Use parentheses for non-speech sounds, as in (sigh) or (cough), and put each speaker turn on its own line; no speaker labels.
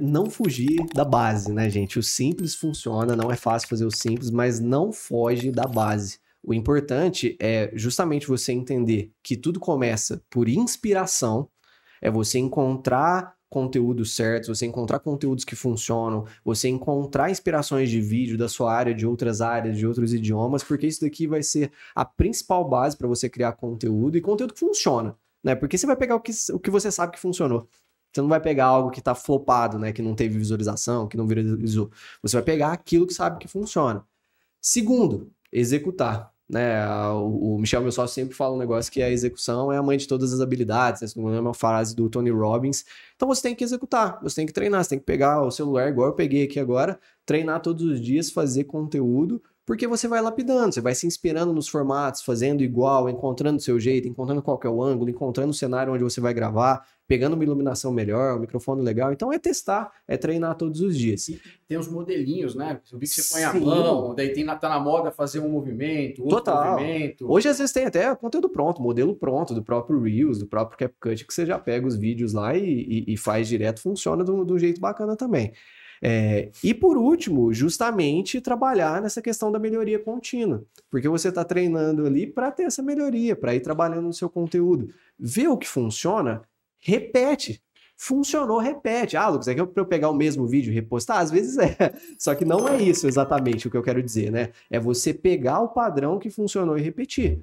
Não fugir da base, né, gente? O simples funciona, não é fácil fazer o simples, mas não foge da base. O importante é justamente você entender que tudo começa por inspiração, é você encontrar conteúdos certos, você encontrar conteúdos que funcionam, você encontrar inspirações de vídeo da sua área, de outras áreas, de outros idiomas, porque isso daqui vai ser a principal base para você criar conteúdo e conteúdo que funciona, né? Porque você vai pegar o que, o que você sabe que funcionou. Você não vai pegar algo que tá flopado, né? Que não teve visualização, que não viralizou. Você vai pegar aquilo que sabe que funciona. Segundo, executar. Né? O Michel, meu sócio, sempre fala um negócio que é a execução é a mãe de todas as habilidades. Né? Se não é uma frase do Tony Robbins. Então você tem que executar, você tem que treinar, você tem que pegar o celular, igual eu peguei aqui agora, treinar todos os dias, fazer conteúdo, porque você vai lapidando, você vai se inspirando nos formatos, fazendo igual, encontrando o seu jeito, encontrando qual é o ângulo, encontrando o cenário onde você vai gravar, pegando uma iluminação melhor, um microfone legal. Então é testar, é treinar todos os dias. E
tem os modelinhos, né? Eu vi que você Sim. põe a mão, daí tem, tá na moda fazer um movimento, outro Total. movimento. Hoje às
vezes tem até conteúdo pronto, modelo pronto do próprio Reels, do próprio CapCut, que você já pega os vídeos lá e, e, e faz direto, funciona do de um jeito bacana também. É, e por último, justamente trabalhar nessa questão da melhoria contínua, porque você está treinando ali para ter essa melhoria, para ir trabalhando no seu conteúdo. Vê o que funciona, repete. Funcionou, repete. Ah, Lucas, é que para eu pegar o mesmo vídeo e repostar? Às vezes é. (laughs) Só que não é isso exatamente o que eu quero dizer, né? É você pegar o padrão que funcionou e repetir.